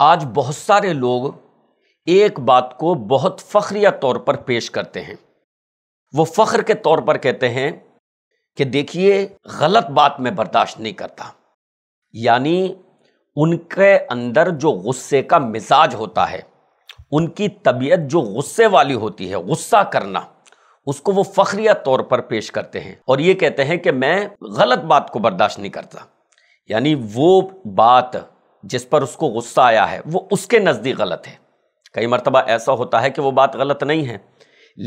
आज बहुत सारे लोग एक बात को बहुत फ़ख्रिया तौर पर पेश करते हैं वो फ़ख्र के तौर पर कहते हैं कि देखिए गलत बात मैं बर्दाश्त नहीं करता यानी उनके अंदर जो गुस्से का मिजाज होता है उनकी तबीयत जो गुस्से वाली होती है गुस्सा करना उसको वो फ़ख्रिया तौर पर पेश करते हैं और ये कहते हैं कि मैं गलत बात को बर्दाश्त नहीं करता यानी वो बात जिस पर उसको गुस्सा आया है वो उसके नज़दीक गलत है कई मरतबा ऐसा होता है कि वो बात गलत नहीं है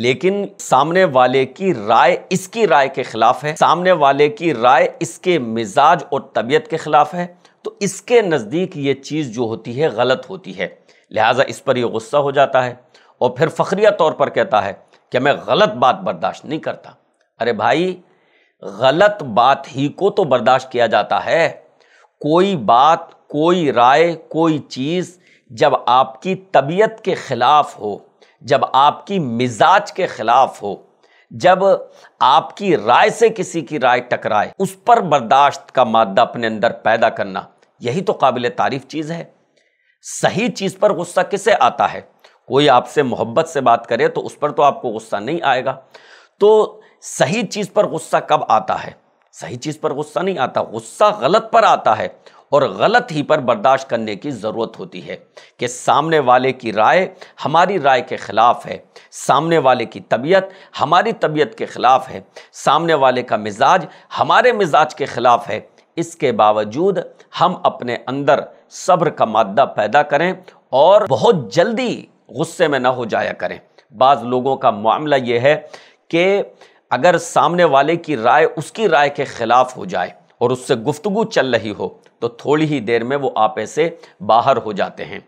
लेकिन सामने वाले की राय इसकी राय के ख़िलाफ़ है सामने वाले की राय इसके मिजाज और तबीयत के ख़िलाफ़ है तो इसके नज़दीक ये चीज़ जो होती है गलत होती है लिहाजा इस पर यह गुस्सा हो जाता है और फिर फ़खरिया तौर पर कहता है कि मैं गलत बात बर्दाश्त नहीं करता अरे भाई गलत बात ही को तो बर्दाश्त किया जाता है कोई बात कोई राय कोई चीज़ जब आपकी तबीयत के ख़िलाफ़ हो जब आपकी मिजाज के ख़िलाफ़ हो जब आपकी राय से किसी की राय टकराए उस पर बर्दाश्त का मादा अपने अंदर पैदा करना यही तो काबिल तारीफ चीज़ है सही चीज़ पर गुस्सा किसे आता है कोई आपसे मोहब्बत से बात करे तो उस पर तो आपको गुस्सा नहीं आएगा तो सही चीज़ पर गुस्सा कब आता है सही चीज़ पर गुस्सा नहीं आता गुस्सा गलत पर आता है और गलत ही पर बर्दाश्त करने की ज़रूरत होती है कि सामने वाले की राय हमारी राय के ख़िलाफ़ है सामने वाले की तबीयत हमारी तबीयत के ख़िलाफ़ है सामने वाले का मिजाज हमारे मिजाज के ख़िलाफ़ है इसके बावजूद हम अपने अंदर सब्र का मादा पैदा करें और बहुत जल्दी गुस्से में ना हो जाया करें बाज़ लोगों का मामला ये है कि अगर सामने वाले की राय उसकी राय के ख़िलाफ़ हो जाए और उससे गुफ्तगु चल रही हो तो थोड़ी ही देर में वो आप ऐसे बाहर हो जाते हैं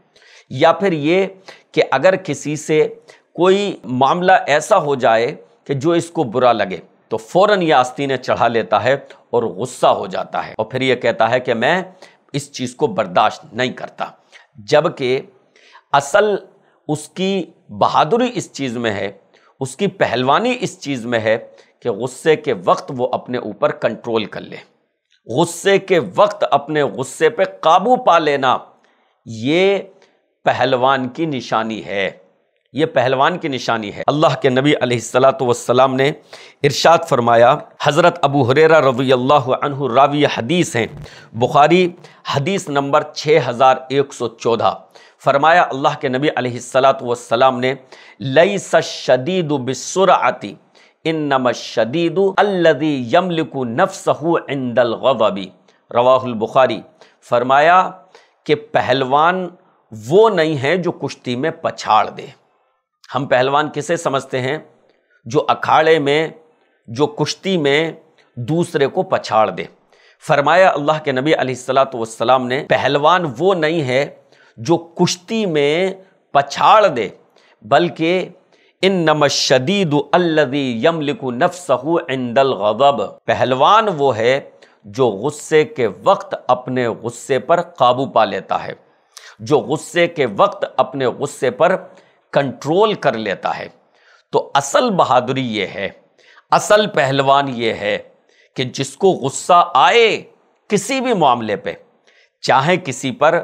या फिर ये कि अगर किसी से कोई मामला ऐसा हो जाए कि जो इसको बुरा लगे तो फ़ौरन ये आस्तीने चढ़ा लेता है और गुस्सा हो जाता है और फिर ये कहता है कि मैं इस चीज़ को बर्दाश्त नहीं करता जबकि असल उसकी बहादुरी इस चीज़ में है उसकी पहलवानी इस चीज़ में है कि गुस्से के वक्त वो अपने ऊपर कंट्रोल कर ले गुस्से के वक्त अपने गुस्से पे काबू पा लेना ये पहलवान की निशानी है ये पहलवान की निशानी है अल्लाह के नबी अलैहिस्सलाम ने इरशाद फरमाया हज़रत अबू हुरेरा रजी अल्लाह रावी हदीस हैं बुखारी हदीस नंबर 6114 फरमाया अल्लाह के नबी अलैहिस्सलाम ने लई सदीद बिसुर आती इन रवाहुल बुखारी फरमाया कि पहलवान वो नहीं है जो कुश्ती में पछाड़ दे हम पहलवान किसे समझते हैं जो अखाड़े में जो कुश्ती में दूसरे को पछाड़ दे फरमाया अल्लाह के नबी अलैहिस्सलाम ने पहलवान वो नहीं है जो कुश्ती में पछाड़ दे बल्कि इन नम शदीद अल्लदी यमलिकु नफसहु इंदल गजब पहलवान वो है जो गुस्से के वक्त अपने गुस्से पर काबू पा लेता है जो गुस्से के वक्त अपने गुस्से पर कंट्रोल कर लेता है तो असल बहादुरी ये है असल पहलवान ये है कि जिसको गुस्सा आए किसी भी मामले पे चाहे किसी पर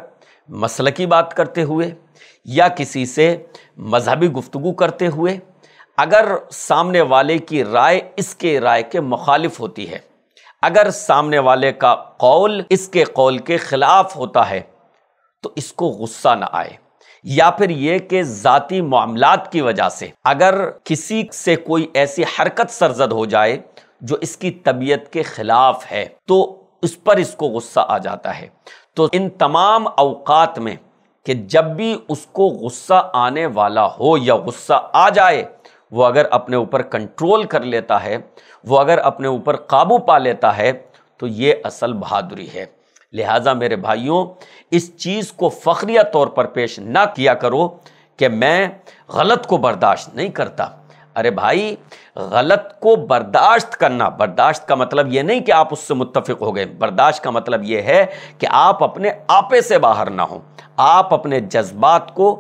मसल की बात करते हुए या किसी से मजहबी गुफ्तु करते हुए अगर सामने वाले की राय इसके राय के मुखालिफ होती है अगर सामने वाले का कौल इसके कौल के ख़िलाफ़ होता है तो इसको गुस्सा ना आए या फिर ये कि जाति मामलात की वजह से अगर किसी से कोई ऐसी हरकत सरजद हो जाए जो इसकी तबीयत के ख़िलाफ़ है तो उस पर इसको गुस्सा आ जाता है तो इन तमाम अवकात में कि जब भी उसको गुस्सा आने वाला हो या गुस्सा आ जाए वो अगर अपने ऊपर कंट्रोल कर लेता है वो अगर अपने ऊपर काबू पा लेता है तो ये असल बहादुरी है लिहाजा मेरे भाइयों इस चीज़ को फ़ख्रिया तौर पर पेश ना किया करो कि मैं गलत को बर्दाश्त नहीं करता अरे भाई गलत को बर्दाश्त करना बर्दाश्त का मतलब यह नहीं कि आप उससे मुत्तफिक हो गए बर्दाश्त का मतलब यह है कि आप अपने आपे से बाहर ना हो आप अपने जज्बात को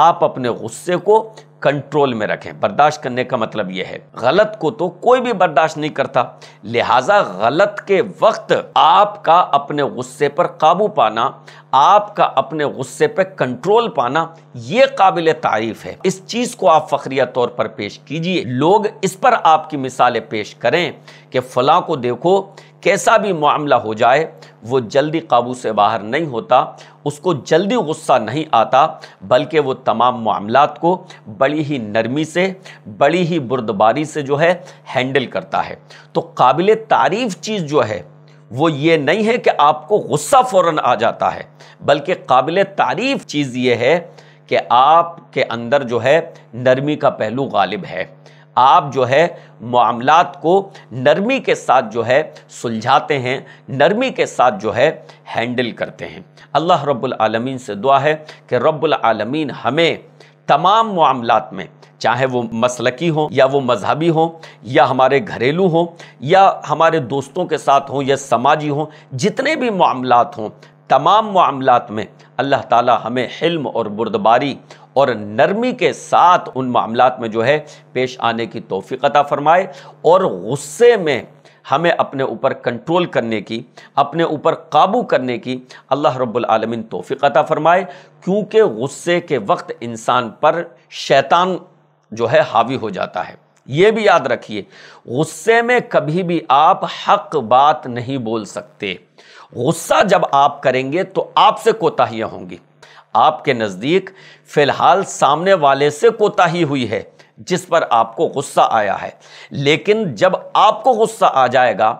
आप अपने गुस्से को कंट्रोल में रखें बर्दाश्त करने का मतलब यह है गलत को तो कोई भी बर्दाश्त नहीं करता लिहाजा गलत के वक्त आपका अपने गुस्से पर काबू पाना आपका अपने गुस्से पर कंट्रोल पाना ये काबिल तारीफ है इस चीज़ को आप फखरिया तौर पर पेश कीजिए लोग इस पर आपकी मिसालें पेश करें कि फला को देखो कैसा भी मामला हो जाए वो जल्दी काबू से बाहर नहीं होता उसको जल्दी गुस्सा नहीं आता बल्कि वो तमाम मामला को बड़ी ही नरमी से बड़ी ही बुरदबारी से जो है हैंडल करता है तो काबिल तारीफ़ चीज़ जो है वो ये नहीं है कि आपको गुस्सा फ़ौर आ जाता है बल्कि काबिल तारीफ़ चीज़ ये है कि आपके अंदर जो है नरमी का पहलू गालिब है आप जो है मामलात को नरमी के साथ जो है सुलझाते हैं नरमी के साथ जो है हैंडल करते हैं अल्लाह रब्बुल आलमीन से दुआ है कि रब्बुल आलमीन हमें तमाम मामलात में चाहे वो मसलकी हों या वो मजहबी हों या हमारे घरेलू हों या हमारे दोस्तों के साथ हों या समाजी हों जितने भी मामलात हों तमाम मामलात में अल्लाह ताला हमें हिल्म और बुरदबारी और नरमी के साथ उन मामला में जो है पेश आने की तोफ़ी अता फरमाए और गुस्से में हमें अपने ऊपर कंट्रोल करने की अपने ऊपर काबू करने की अल्लाह रब्बुल आलमीन तोफ़ी अता फरमाए क्योंकि गुस्से के वक्त इंसान पर शैतान जो है हावी हो जाता है ये भी याद रखिए गुस्से में कभी भी आप हक बात नहीं बोल सकते गुस्सा जब आप करेंगे तो आपसे कोताहियाँ होंगी आपके नज़दीक फ़िलहाल सामने वाले से कोताही हुई है जिस पर आपको गुस्सा आया है लेकिन जब आपको गुस्सा आ जाएगा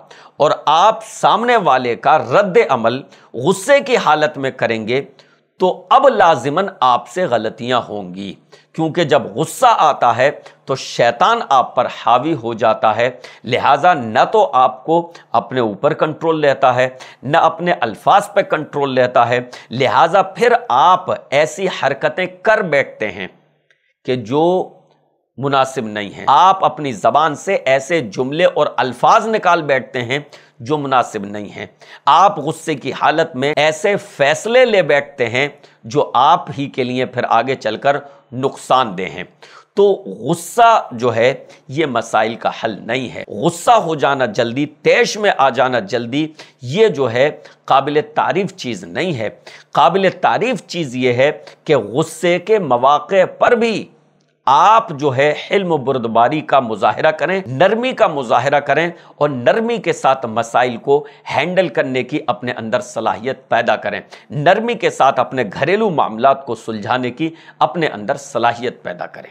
और आप सामने वाले का रद्द अमल गुस्से की हालत में करेंगे तो अब लाजिमन आपसे गलतियां होंगी क्योंकि जब गुस्सा आता है तो शैतान आप पर हावी हो जाता है लिहाजा न तो आपको अपने ऊपर कंट्रोल रहता है न अपने अल्फाज पर कंट्रोल रहता है लिहाजा फिर आप ऐसी हरकतें कर बैठते हैं कि जो मुनासिब नहीं है आप अपनी ज़बान से ऐसे जुमले और अल्फाज निकाल बैठते हैं जो मुनासिब नहीं है आप गुस्से की हालत में ऐसे फैसले ले बैठते हैं जो आप ही के लिए फिर आगे चलकर नुकसानदेह हैं तो गुस्सा जो है ये मसाइल का हल नहीं है गुस्सा हो जाना जल्दी तेज में आ जाना जल्दी ये जो है काबिल तारीफ़ चीज़ नहीं है काबिल तारीफ़ चीज़ ये है कि गुस्से के मौाक़ पर भी आप जो है हिल्म बुरदबारी का मुजाहरा करें नरमी का मुजाहरा करें और नरमी के साथ मसाइल को हैंडल करने की अपने अंदर सलाहियत पैदा करें नरमी के साथ अपने घरेलू मामला को सुलझाने की अपने अंदर सलाहियत पैदा करें